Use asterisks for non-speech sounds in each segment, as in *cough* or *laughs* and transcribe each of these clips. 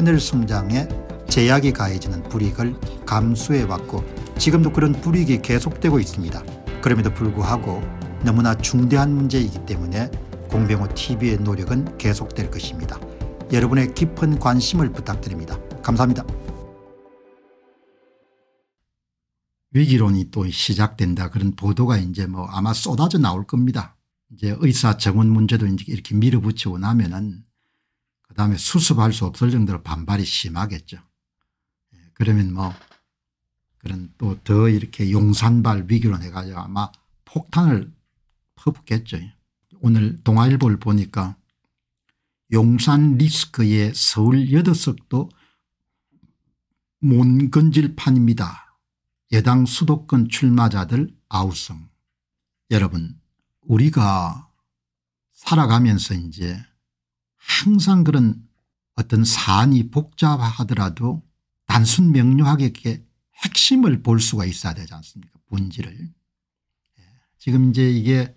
하늘 성장에 제약이 가해지는 불이익을 감수해왔고 지금도 그런 불이익이 계속되고 있습니다. 그럼에도 불구하고 너무나 중대한 문제이기 때문에 공병호 TV의 노력은 계속될 것입니다. 여러분의 깊은 관심을 부탁드립니다. 감사합니다. 위기론이 또 시작된다 그런 보도가 이제 뭐 아마 쏟아져 나올 겁니다. 이제 의사 정원 문제도 이제 이렇게 밀어붙이고 나면은 그다음에 수습할 수 없을 정도로 반발이 심하겠죠. 예, 그러면 뭐 그런 또 더 이렇게 용산발 위기로 해가지고 아마 폭탄을 퍼붓겠죠. 오늘 동아일보를 보니까 용산 리스크의 서울 여석도못 건질 판입니다. 여당 수도권 출마자들 아우성. 여러분 우리가 살아가면서 이제 항상 그런 어떤 사안이 복잡하더라도 단순 명료하게 핵심을 볼 수가 있어야 되지 않습니까 본질을. 예. 지금 이제 이게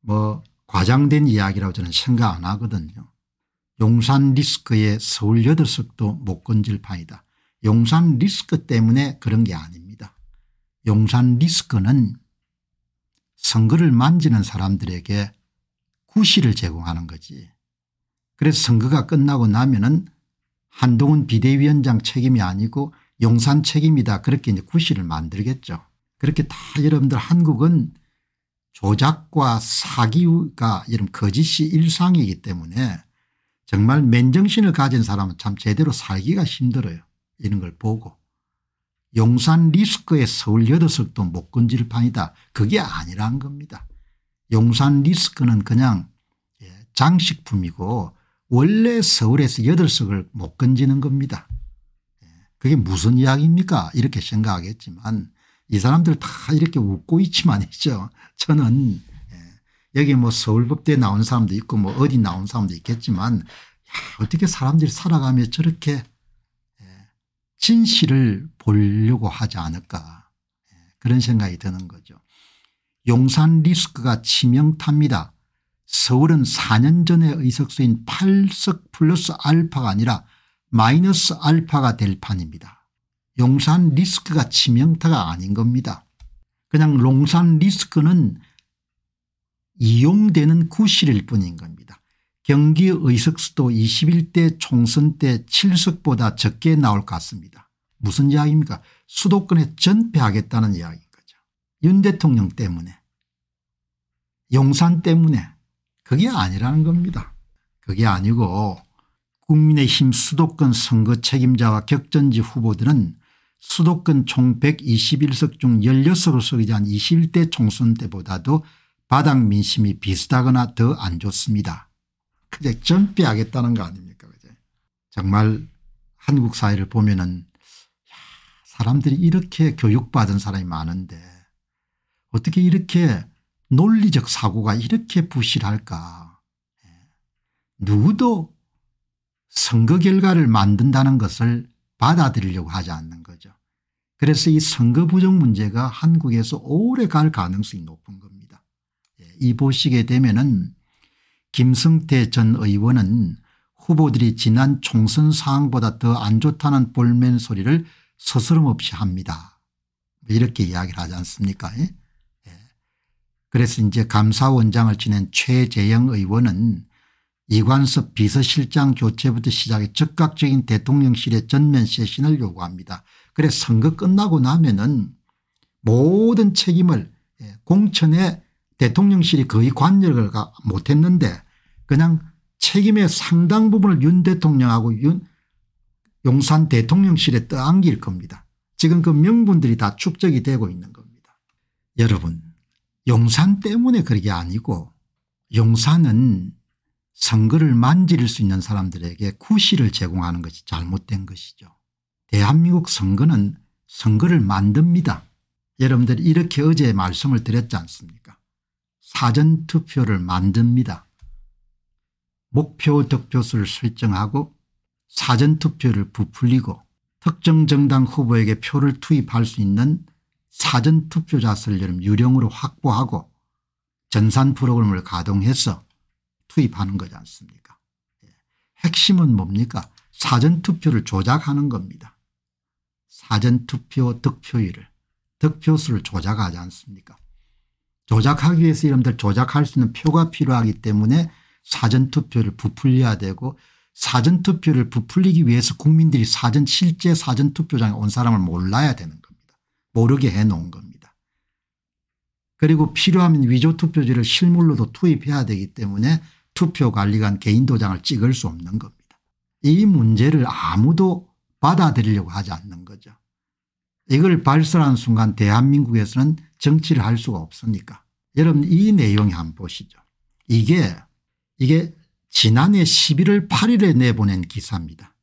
뭐 과장된 이야기라고 저는 생각 안 하거든요. 용산 리스크에 서울 8석도 못 건질 판이다. 용산 리스크 때문에 그런 게 아닙니다. 용산 리스크는 선거를 만지는 사람들에게 구실을 제공하는 거지 그래서 선거가 끝나고 나면은 한동훈 비대위원장 책임이 아니고 용산 책임이다 그렇게 이제 구실을 만들겠죠. 그렇게 다 여러분들 한국은 조작과 사기가 이런 거짓이 일상이기 때문에 정말 맨정신을 가진 사람은 참 제대로 살기가 힘들어요. 이런 걸 보고 용산 리스크에 서울 여덟석도 못 건질 판이다. 그게 아니라는 겁니다. 용산 리스크는 그냥 예, 장식품이고 원래 서울에서 8석을 못 건지는 겁니다. 그게 무슨 이야기입니까 이렇게 생각하겠지만 이 사람들 다 이렇게 웃고 있지만 있죠. 저는 예, 여기 뭐 서울법대 나온 사람도 있고 뭐 어디 나온 사람도 있겠지만 야, 어떻게 사람들이 살아가며 저렇게 예, 진실을 보려고 하지 않을까 예, 그런 생각이 드는 거죠. 용산 리스크가 치명타입니다. 서울은 4년 전에 의석수인 8석 플러스 알파가 아니라 마이너스 알파가 될 판입니다. 용산 리스크가 치명타가 아닌 겁니다. 그냥 용산 리스크는 이용되는 구실일 뿐인 겁니다. 경기 의석수도 21대 총선 때 7석보다 적게 나올 것 같습니다. 무슨 이야기입니까 수도권에 전폐하겠다는 이야기인 거죠. 윤 대통령 때문에 용산 때문에 그게 아니라는 겁니다. 그게 아니고 국민의힘 수도권 선거 책임자와 격전지 후보들은 수도권 총 121석 중 16석을 속이한 21대 총선 때보다도 바닥 민심이 비슷하거나 더 안 좋습니다. 그제 전폐하겠다는 거 아닙니까 그제 정말 한국 사회를 보면 은 사람들이 이렇게 교육받은 사람이 많은데 어떻게 이렇게 논리적 사고가 이렇게 부실할까 예. 누구도 선거 결과를 만든다는 것을 받아들이려고 하지 않는 거죠. 그래서 이 선거 부정 문제가 한국에서 오래 갈 가능성이 높은 겁니다. 예, 이 보시게 되면은 김승태 전 의원은 후보들이 지난 총선 상황보다 더 안 좋다는 볼멘 소리를 서스럼 없이 합니다. 이렇게 이야기를 하지 않습니까? 예? 그래서 이제 감사원장을 지낸 최재영 의원은 이관섭 비서실장 교체부터 시작해 즉각적인 대통령실의 전면 쇄신을 요구합니다. 그래 선거 끝나고 나면은 모든 책임을 예, 공천에 대통령실이 거의 관여를 못했는데 그냥 책임의 상당 부분을 윤 대통령하고 윤 용산 대통령실에 떠안길 겁니다. 지금 그 명분들이 다 축적이 되고 있는 겁니다. 여러분 용산 때문에 그게 아니고 용산은 선거를 만질 수 있는 사람들에게 구실을 제공하는 것이 잘못된 것이죠. 대한민국 선거는 선거를 만듭니다. 여러분들 이렇게 어제 말씀을 드렸지 않습니까 사전투표를 만듭니다. 목표 득표수를 설정하고 사전투표를 부풀리고 특정 정당 후보에게 표를 투입할 수 있는 사전투표자 설례를 유령으로 확보하고 전산 프로그램을 가동해서 투입하는 거지 않습니까 예. 핵심은 뭡니까 사전투표를 조작하는 겁니다. 사전투표 득표율을 득표수를 조작하지 않습니까 조작하기 위해서 이름들 조작할 수 있는 표가 필요하기 때문에 사전투표를 부풀려야 되고 사전투표를 부풀리기 위해서 국민들이 사전 실제 사전투표장에 온 사람을 몰라야 되는 거예요. 모르게 해놓은 겁니다. 그리고 필요하면 위조 투표지를 실물로도 투입해야 되기 때문에 투표관리관 개인 도장을 찍을 수 없는 겁니다. 이 문제를 아무도 받아들이려고 하지 않는 거죠. 이걸 발설한 순간 대한민국에서는 정치를 할 수가 없으니까. 여러분 이 내용이 한번 보시죠. 이게 이게 지난해 11월 8일에 내보낸 기사입니다.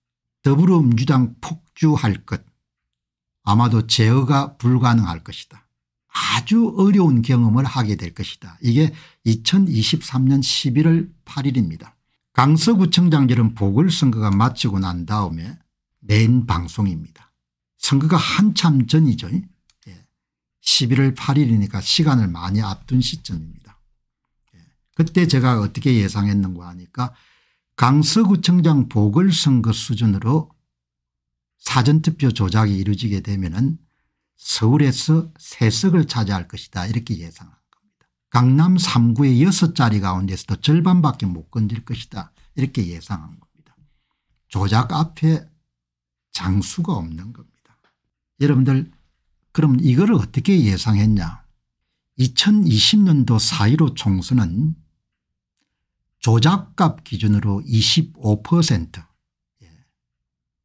더불어민주당 폭주할 것 아마도 제어가 불가능할 것이다. 아주 어려운 경험을 하게 될 것이다. 이게 2023년 11월 8일입니다. 강서구청장들은 보궐선거가 마치고 난 다음에 낸 방송입니다. 선거가 한참 전이죠. 11월 예. 8일이니까 시간을 많이 앞둔 시점입니다. 예. 그때 제가 어떻게 예상했는가 하니까 강서구청장 보궐선거 수준으로 사전투표 조작이 이루어지게 되면 은 서울에서 세석을 차지할 것이다 이렇게 예상한 겁니다. 강남 3구의 6자리 가운데서도 절반밖에 못 건질 것이다 이렇게 예상한 겁니다. 조작 앞에 장수가 없는 겁니다. 여러분들 그럼 이거를 어떻게 예상했냐 2020년도 4.15 총선은 조작값 기준으로 25% 예.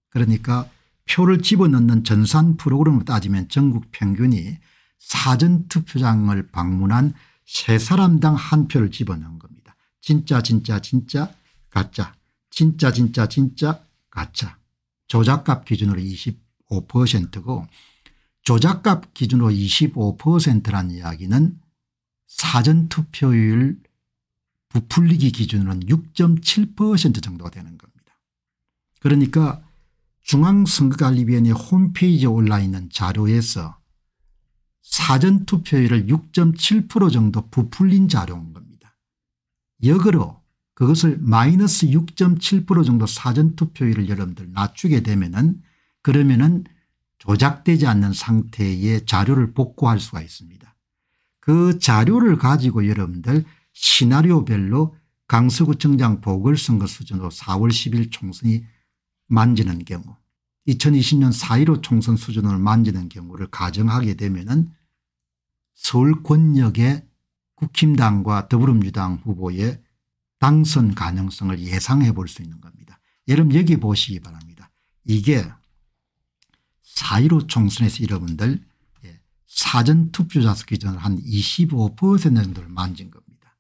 그러니까 표를 집어넣는 전산 프로그램으로 따지면 전국 평균이 사전투표장을 방문한 세 사람당 한 표를 집어넣은 겁니다. 진짜 진짜 진짜 가짜 진짜 진짜 진짜 가짜 조작값 기준으로 25%고 조작값 기준으로 2 5라는 이야기는 사전투표율 부풀리기 기준으로는 6.7% 정도가 되는 겁니다. 그러니까 중앙선거관리위원회 홈페이지에 올라 있는 자료에서 사전투표율을 6.7% 정도 부풀린 자료인 겁니다. 역으로 그것을 마이너스 6.7% 정도 사전투표율을 여러분들 낮추게 되면은 그러면은 조작되지 않는 상태의 자료를 복구할 수가 있습니다. 그 자료를 가지고 여러분들 시나리오별로 강서구청장 보궐선거 수준으로 4월 10일 총선이 만지는 경우 2020년 4.15 총선 수준을 만지는 경우를 가정하게 되면 은 서울 권역의 국힘당과 더불어민주당 후보의 당선 가능성을 예상해 볼 수 있는 겁니다. 여러분 여기 보시기 바랍니다. 이게 4.15 총선에서 여러분들 예, 사전투표자 수 기준으로 한 25% 정도를 만진 겁니다.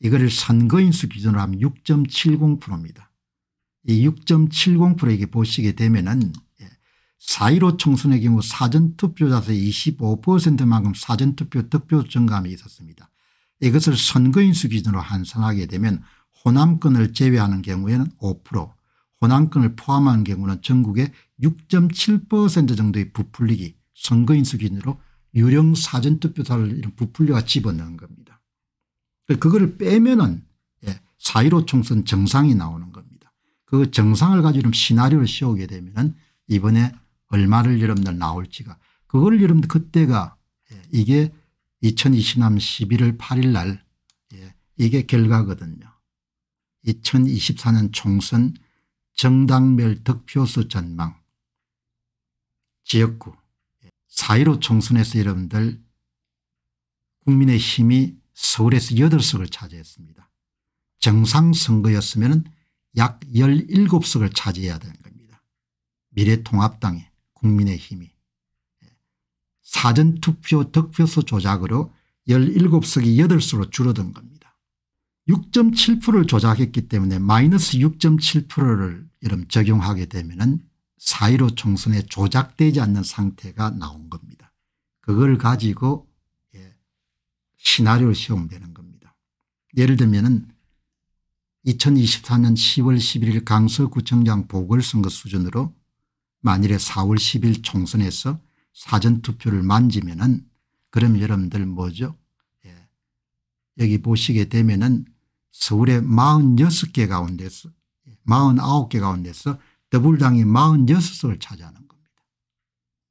이거를 선거인수 기준으로 하면 6.70%입니다. 6.70%에게 보시게 되면은 4.15 예, 총선의 경우 사전투표자수 25%만큼 사전투표 득표 증감이 있었습니다. 이것을 선거인수 기준으로 환산하게 되면 호남권을 제외하는 경우에는 5% 호남권을 포함한 경우는 전국의 6.7% 정도의 부풀리기 선거인수 기준으로 유령 사전투표자를 이런 부풀려가 집어넣은 겁니다. 그러니까 그거를 빼면은 4.15 예, 총선 정상이 나오는 겁니다. 그 정상을 가지고 시나리오를 씌우게 되면 이번에 얼마를 여러분들 나올지가 그걸 여러분들 그때가 예, 이게 2020년 11월 8일 날 예, 이게 결과거든요. 2024년 총선 정당별 득표수 전망 지역구 4.15 총선에서 여러분들 국민의힘이 서울에서 8석을 차지했습니다. 정상 선거였으면 약 17석을 차지해야 되는 겁니다. 미래통합당의 국민의힘이 사전투표 득표수 조작으로 17석이 8수로 줄어든 겁니다. 6.7%를 조작했기 때문에 마이너스 6.7%를 여름 적용하게 되면 은4.15 총선에 조작되지 않는 상태가 나온 겁니다. 그걸 가지고 예, 시나리오를 시험되는 겁니다. 예를 들면 은 2024년 10월 11일 강서구청장 보궐선거 수준으로 만일에 4월 10일 총선에서 사전투표를 만지면 은 그럼 여러분들 뭐죠 예. 여기 보시게 되면 은 서울의 46개 가운데서 49개 예, 가운데서 더불당이 46석을 차지하는 겁니다.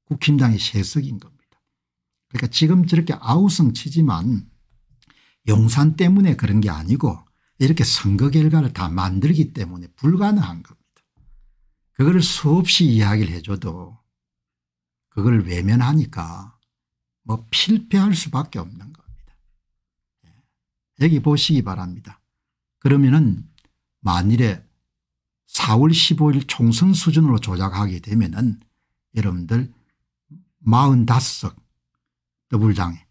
국힘당이 3석인 겁니다. 그러니까 지금 저렇게 아우성 치지만 용산 때문에 그런 게 아니고 이렇게 선거 결과를 다 만들기 때문에 불가능한 겁니다. 그거 수없이 이야기를 해줘도 그걸 외면하니까 뭐 필패할 수밖에 없는 겁니다. 예. 여기 보시기 바랍니다. 그러면은 만일에 4월 15일 총선 수준으로 조작하게 되면은 여러분들 45석 더블당에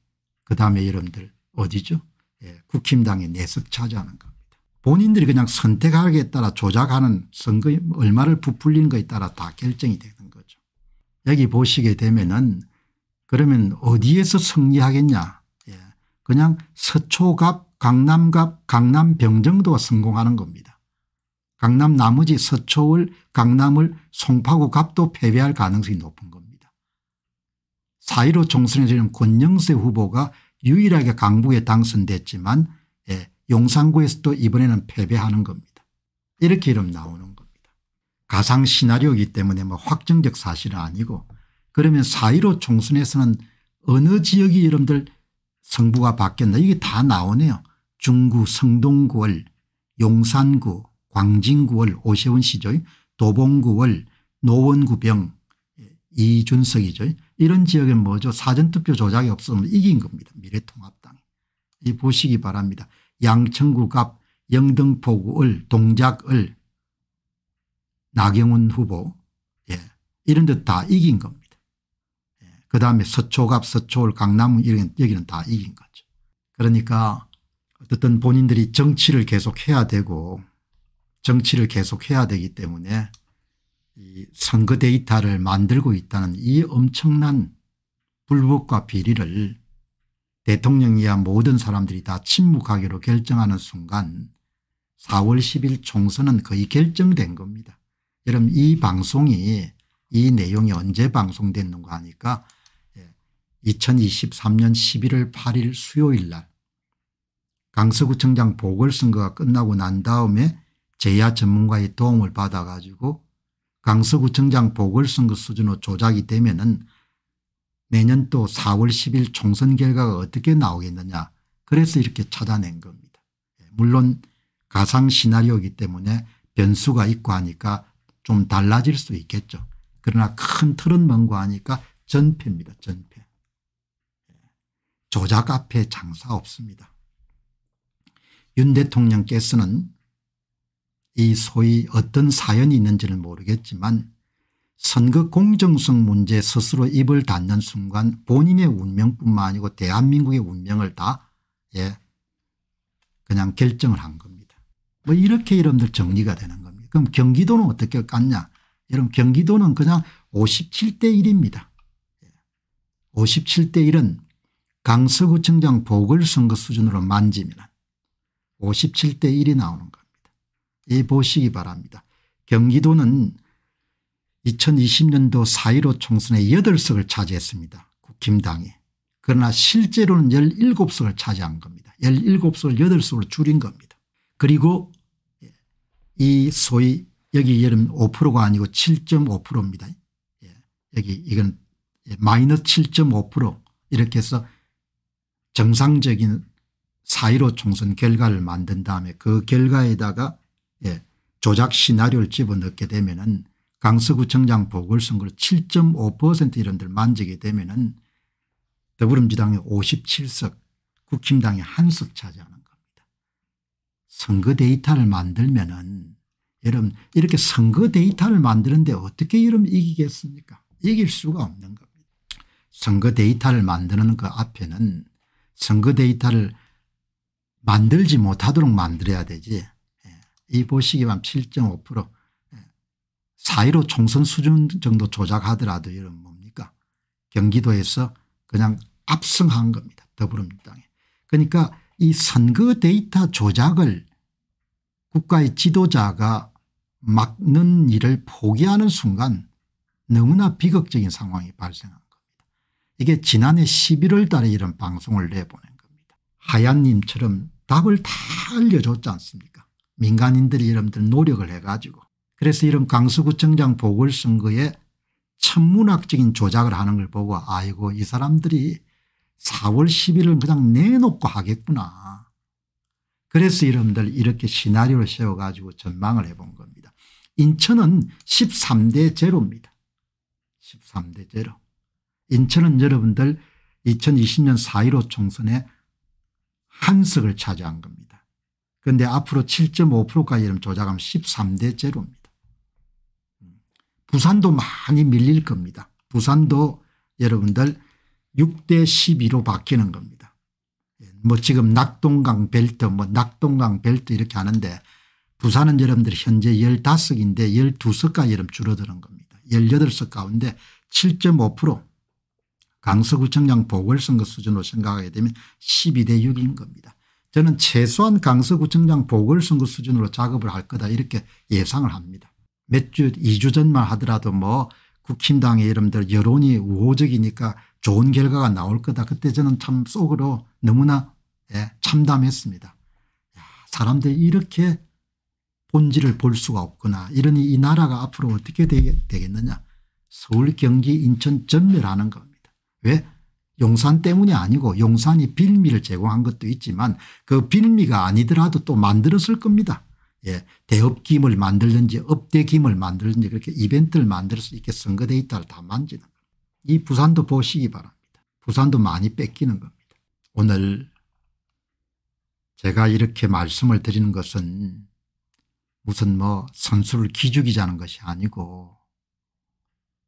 그다음에 여러분들 어디죠? 예, 국힘당에 4석 차지하는 겁니다. 본인들이 그냥 선택하기에 따라 조작하는 선거 얼마를 부풀리는 것에 따라 다 결정이 되는 거죠. 여기 보시게 되면은 그러면 어디에서 승리하겠냐 예. 그냥 서초갑 강남갑 강남병정도가 성공하는 겁니다. 강남 나머지 서초을 강남을 송파구 갑도 패배할 가능성이 높은 겁니다. 4.15 총선에서는 권영세 후보가 유일하게 강북에 당선됐지만 예. 용산구에서도 이번에는 패배하는 겁니다. 이렇게 이름 나오는 겁니다. 가상 시나리오이기 때문에 뭐 확정적 사실은 아니고 그러면 4.15 총선에서는 어느 지역이 여러분들 성부가 바뀌었나 이게 다 나오네요. 중구 성동구월 용산구 광진구월 오세훈 시죠 도봉구월 노원구병 예, 이준석이죠. 이런 지역은 뭐죠 사전투표 조작이 없으면 이긴 겁니다. 미래통합당이. 보시기 바랍니다. 양천국 앞 영등포구을 동작을 나경원 후보 예. 이런 데 다 이긴 겁니다. 예. 그다음에 서초갑 서초울 강남 이런 여기는 다 이긴 거죠. 그러니까 어떤 본인들이 정치를 계속해야 되고 정치를 계속해야 되기 때문에 이 선거 데이터를 만들고 있다는 이 엄청난 불법과 비리를 대통령 이야 모든 사람들이 다 침묵하기로 결정하는 순간 4월 10일 총선은 거의 결정된 겁니다. 여러분 이 방송이 이 내용이 언제 방송됐는가 하니까 2023년 11월 8일 수요일 날 강서구청장 보궐선거가 끝나고 난 다음에 제야 전문가의 도움을 받아 가지고 강서구청장 보궐선거 수준으로 조작이 되면 은 매년 또 4월 10일 총선 결과가 어떻게 나오겠느냐 그래서 이렇게 찾아낸 겁니다. 예, 물론 가상 시나리오이기 때문에 변수가 있고 하니까 좀 달라질 수 있겠죠. 그러나 큰 틀은 뭔고 하니까 전패입니다. 전패. 예, 조작 앞에 장사 없습니다. 윤 대통령께서는 이 소위 어떤 사연이 있는지는 모르겠지만 선거 공정성 문제 스스로 입을 닫는 순간 본인의 운명뿐만 아니고 대한민국의 운명을 다 예, 그냥 결정을 한 겁니다. 뭐 이렇게 여러분들 정리가 되는 겁니다. 그럼 경기도는 어떻게 갔냐 여러분 경기도는 그냥 57대 1입니다. 57대 예. 1은 강서구청장 보궐선거 수준으로 만지면 57대 1이 나오는 겁니다. 이 보시기 바랍니다. 경기도는 2020년도 4.15 총선에 8석을 차지했습니다. 국힘당이. 그 그러나 실제로는 17석을 차지한 겁니다. 17석을 8석으로 줄인 겁니다. 그리고 예, 이 소위 여기 여름 5%가 아니고 7.5%입니다. 예. 여기 이건 예, 마이너스 7.5% 이렇게 해서 정상적인 4.15 총선 결과를 만든 다음에 그 결과에다가 예. 조작 시나리오를 집어넣게 되면 은 강서구청장 보궐선거를 7.5% 이런 데를 만지게 되면 은더불어민주당의 57석 국힘당이 한석 차지하는 겁니다. 선거 데이터를 만들면 은 여러분 이렇게 선거 데이터를 만드는데 어떻게 여러분 이기겠습니까 이길 수가 없는 겁니다. 선거 데이터를 만드는 그 앞에는 선거 데이터를 만들지 못하도록 만들어야 되지 예. 이 보시기만 7.5% 사이로 총선 수준 정도 조작하더라도 이런 뭡니까 경기도에서 그냥 압승한 겁니다. 더불어민주당에. 그러니까 이 선거 데이터 조작을 국가의 지도자가 막는 일을 포기하는 순간 너무나 비극적인 상황이 발생한 겁니다. 이게 지난해 11월 달에 이런 방송을 내보낸 겁니다. 하얀님처럼 답을 다 알려줬지 않습니까 민간인들이 여러분들 노력을 해가지고 그래서 이런 강서구청장 보궐선거에 천문학적인 조작을 하는 걸 보고 아이고 이 사람들이 4월 10일을 그냥 내놓고 하겠구나. 그래서 이름들 이렇게 시나리오를 세워가지고 전망을 해본 겁니다. 인천은 13대 제로입니다. 13대 제로. 인천은 여러분들 2020년 4.15 총선에 한 석을 차지한 겁니다. 그런데 앞으로 7.5%까지 조작하면 13대 제로입니다. 부산도 많이 밀릴 겁니다. 부산도 여러분들 6대 12로 바뀌는 겁니다. 예, 뭐 지금 낙동강 벨트 뭐 낙동강 벨트 이렇게 하는데 부산은 여러분들 현재 15석인데 12석까지 여러분 줄어드는 겁니다. 18석 가운데 7.5% 강서구청장 보궐선거 수준으로 생각하게 되면 12대 6인 겁니다. 저는 최소한 강서구청장 보궐선거 수준으로 작업을 할 거다 이렇게 예상을 합니다. 몇 주, 2주 전만 하더라도 뭐 국힘당의 여러분들 여론이 우호적이니까 좋은 결과가 나올 거다. 그때 저는 참 속으로 너무나 예, 참담했습니다. 야, 사람들이 이렇게 본질을 볼 수가 없구나. 이러니 이 나라가 앞으로 어떻게 되겠느냐. 서울 경기 인천 전멸하는 겁니다. 왜 용산 때문이 아니고 용산이 빌미를 제공한 것도 있지만 그 빌미가 아니더라도 또 만들었을 겁니다. 예, 대업김을 만들든지 업대김을 만들든지 그렇게 이벤트를 만들 수 있게 선거 데이터를 다 만지는 겁니다. 이 부산도 보시기 바랍니다. 부산도 많이 뺏기는 겁니다. 오늘 제가 이렇게 말씀을 드리는 것은 무슨 뭐 선수를 기죽이자는 것이 아니고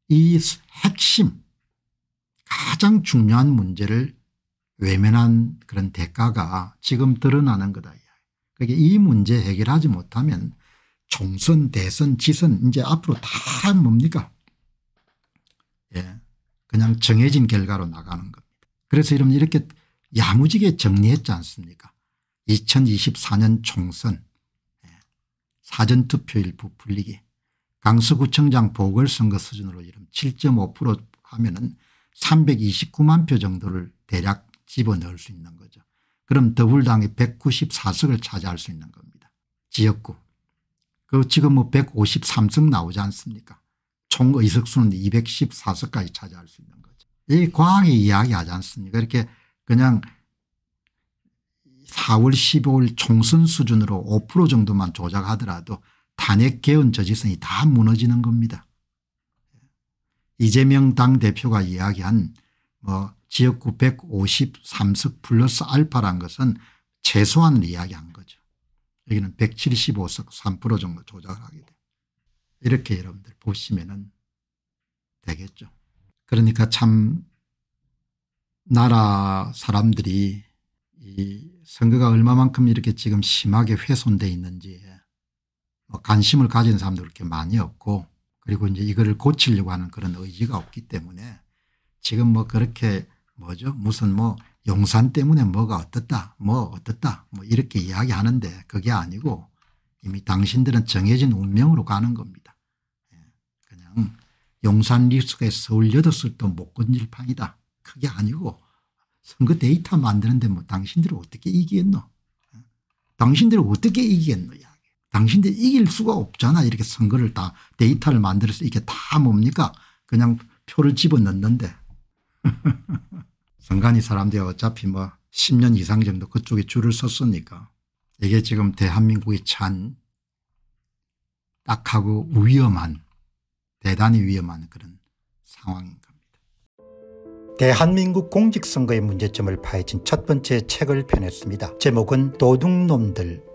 이 핵심 가장 중요한 문제를 외면한 그런 대가가 지금 드러나는 거다. 그게 그러니까 이 문제 해결하지 못하면 총선 대선 지선 이제 앞으로 다 뭡니까 예 그냥 정해진 결과로 나가는 겁니다. 그래서 이러면 이렇게 야무지게 정리했지 않습니까 2024년 총선 예, 사전투표일 부풀리기 강서구청장 보궐선거 수준으로 이름 7.5% 하면 은 329만 표 정도를 대략 집어넣을 수 있는 거죠. 그럼 더불당이 194석을 차지할 수 있는 겁니다. 지역구. 그 지금 뭐 153석 나오지 않습니까 총 의석수는 214석까지 차지할 수 있는 거죠. 이 과학이 이야기하지 않습니까 이렇게 그냥 4월 15일 총선 수준으로 5% 정도만 조작하더라도 탄핵 개헌 저지선이 다 무너지는 겁니다. 이재명 당대표가 이야기한 뭐 지역구 153석 플러스 알파란 것은 최소한 이야기한 거죠. 여기는 175석 3% 정도 조작하게 돼 이렇게 여러분들 보시면 되겠죠. 그러니까 참 나라 사람들이 이 선거가 얼마만큼 이렇게 지금 심하게 훼손돼 있는지 뭐 관심을 가진 사람도 그렇게 많이 없고 그리고 이제 이거를 고치려고 하는 그런 의지가 없기 때문에 지금 뭐 그렇게 뭐죠 무슨 뭐 용산 때문에 뭐가 어떻다 뭐 어떻다 뭐 이렇게 이야기하는데 그게 아니고 이미 당신들은 정해진 운명으로 가는 겁니다. 예, 그냥 용산 리스크에 서울 8술도 못 건질 판이다. 그게 아니고 선거 데이터 만드는데 뭐 당신들이 어떻게 이기겠노 예, 당신들이 어떻게 이기겠노 야. 당신들이 이길 수가 없잖아 이렇게 선거를 다 데이터를 만들어서 이게 다 뭡니까 그냥 표를 집어넣는데 선간이 *laughs* 사람들이 어차피 뭐 10년 이상 정도 그쪽에 줄을 섰으니까 이게 지금 대한민국이 찬 딱하고 위험한 대단히 위험한 그런 상황인 겁니다. 대한민국 공직선거의 문제점을 파헤친 첫 번째 책을 펴냈습니다. 제목은 도둑놈들